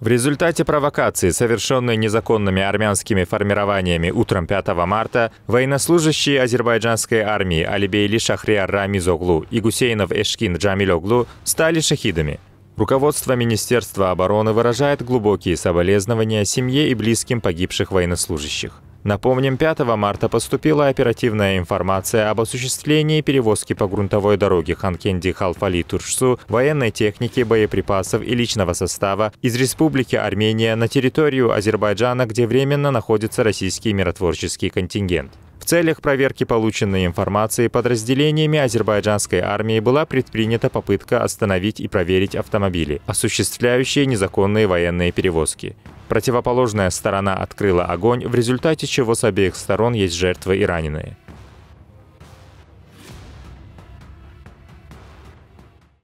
В результате провокации, совершенной незаконными армянскими формированиями утром 5 марта, военнослужащие азербайджанской армии Алибейли Шахриар Рамизоглу и Гусейнов Эшкин Джамилоглу стали шахидами. Руководство Министерства обороны выражает глубокие соболезнования семье и близким погибших военнослужащих. Напомним, 5 марта поступила оперативная информация об осуществлении перевозки по грунтовой дороге Ханкенди-Халфали-Туршсу военной техники, боеприпасов и личного состава из Республики Армения на территорию Азербайджана, где временно находится российский миротворческий контингент. В целях проверки полученной информации подразделениями азербайджанской армии была предпринята попытка остановить и проверить автомобили, осуществляющие незаконные военные перевозки. Противоположная сторона открыла огонь, в результате чего с обеих сторон есть жертвы и раненые.